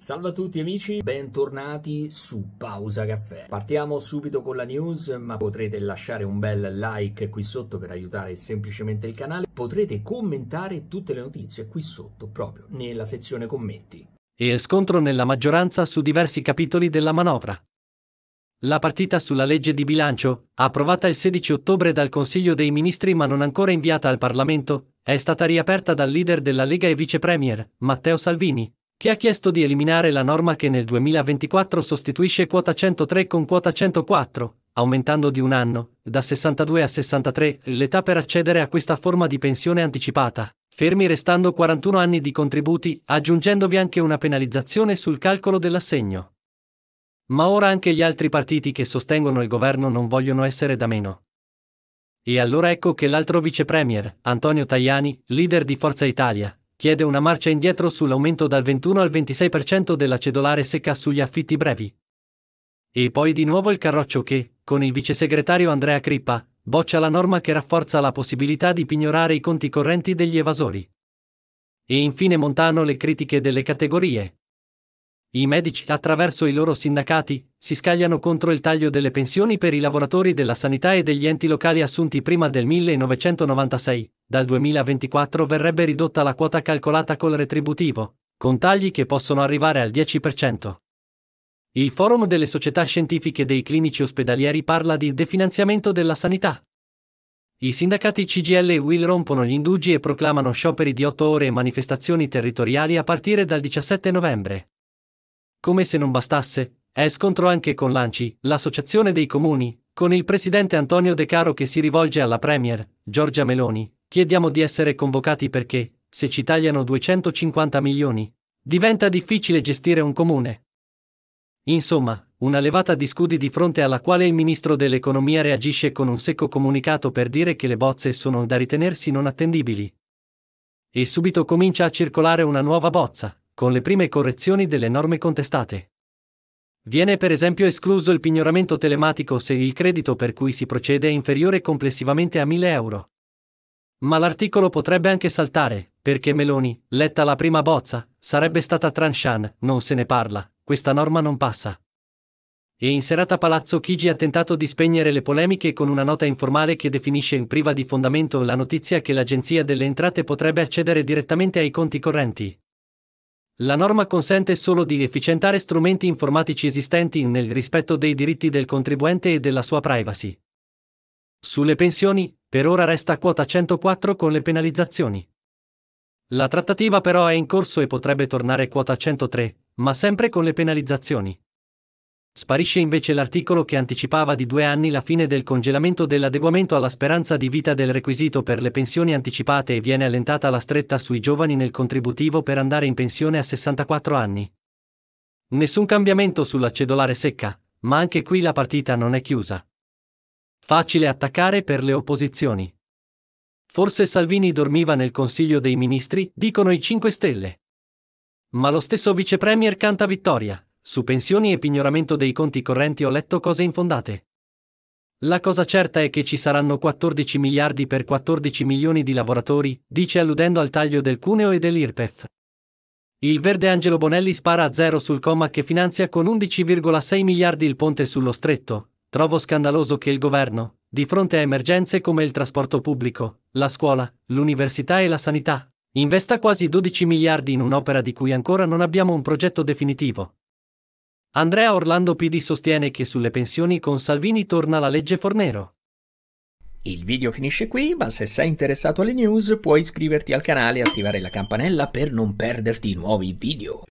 Salve a tutti amici, bentornati su Pausa Caffè. Partiamo subito con la news, ma potrete lasciare un bel like qui sotto per aiutare semplicemente il canale. Potrete commentare tutte le notizie qui sotto, proprio nella sezione commenti. E scontro nella maggioranza su diversi capitoli della manovra. La partita sulla legge di bilancio, approvata il 16 ottobre dal Consiglio dei Ministri ma non ancora inviata al Parlamento, è stata riaperta dal leader della Lega e vice premier, Matteo Salvini, che ha chiesto di eliminare la norma che nel 2024 sostituisce quota 103 con quota 104, aumentando di un anno, da 62 a 63, l'età per accedere a questa forma di pensione anticipata, fermi restando 41 anni di contributi, aggiungendovi anche una penalizzazione sul calcolo dell'assegno. Ma ora anche gli altri partiti che sostengono il governo non vogliono essere da meno. E allora ecco che l'altro vicepremier, Antonio Tajani, leader di Forza Italia, chiede una marcia indietro sull'aumento dal 21 al 26% della cedolare secca sugli affitti brevi. E poi di nuovo il carroccio che, con il vice segretario Andrea Crippa, boccia la norma che rafforza la possibilità di pignorare i conti correnti degli evasori. E infine Montano le critiche delle categorie. I medici, attraverso i loro sindacati, si scagliano contro il taglio delle pensioni per i lavoratori della sanità e degli enti locali assunti prima del 1996, dal 2024 verrebbe ridotta la quota calcolata col retributivo, con tagli che possono arrivare al 10%. Il Forum delle società scientifiche dei clinici ospedalieri parla di definanziamento della sanità. I sindacati CGL e Will rompono gli indugi e proclamano scioperi di 8 ore e manifestazioni territoriali a partire dal 17 novembre. Come se non bastasse, è scontro anche con l'ANCI, l'associazione dei comuni, con il presidente Antonio De Caro che si rivolge alla Premier, Giorgia Meloni, Chiediamo di essere convocati perché, se ci tagliano 250 milioni, diventa difficile gestire un comune. Insomma, una levata di scudi di fronte alla quale il ministro dell'economia reagisce con un secco comunicato per dire che le bozze sono da ritenersi non attendibili. E subito comincia a circolare una nuova bozza, con le prime correzioni delle norme contestate. Viene per esempio escluso il pignoramento telematico se il credito per cui si procede è inferiore complessivamente a 1000 euro. Ma l'articolo potrebbe anche saltare, perché Meloni, letta la prima bozza, sarebbe stata Transhan, non se ne parla, questa norma non passa. E in serata Palazzo Chigi ha tentato di spegnere le polemiche con una nota informale che definisce in priva di fondamento la notizia che l'Agenzia delle Entrate potrebbe accedere direttamente ai conti correnti. La norma consente solo di efficientare strumenti informatici esistenti nel rispetto dei diritti del contribuente e della sua privacy. Sulle pensioni, per ora resta a quota 104 con le penalizzazioni. La trattativa però è in corso e potrebbe tornare quota 103, ma sempre con le penalizzazioni. Sparisce invece l'articolo che anticipava di due anni la fine del congelamento dell'adeguamento alla speranza di vita del requisito per le pensioni anticipate e viene allentata la stretta sui giovani nel contributivo per andare in pensione a 64 anni. Nessun cambiamento sulla cedolare secca, ma anche qui la partita non è chiusa. Facile attaccare per le opposizioni. Forse Salvini dormiva nel Consiglio dei Ministri, dicono i 5 Stelle. Ma lo stesso vicepremier canta vittoria. Su pensioni e pignoramento dei conti correnti ho letto cose infondate. La cosa certa è che ci saranno 14 miliardi per 14 milioni di lavoratori, dice alludendo al taglio del cuneo e dell'IRPEF. Il verde Angelo Bonelli spara a zero sul comma che finanzia con 11,6 miliardi il ponte sullo stretto, Trovo scandaloso che il governo, di fronte a emergenze come il trasporto pubblico, la scuola, l'università e la sanità, investa quasi 12 miliardi in un'opera di cui ancora non abbiamo un progetto definitivo. Andrea Orlando PD sostiene che sulle pensioni con Salvini torna la legge Fornero. Il video finisce qui, ma se sei interessato alle news puoi iscriverti al canale e attivare la campanella per non perderti nuovi video.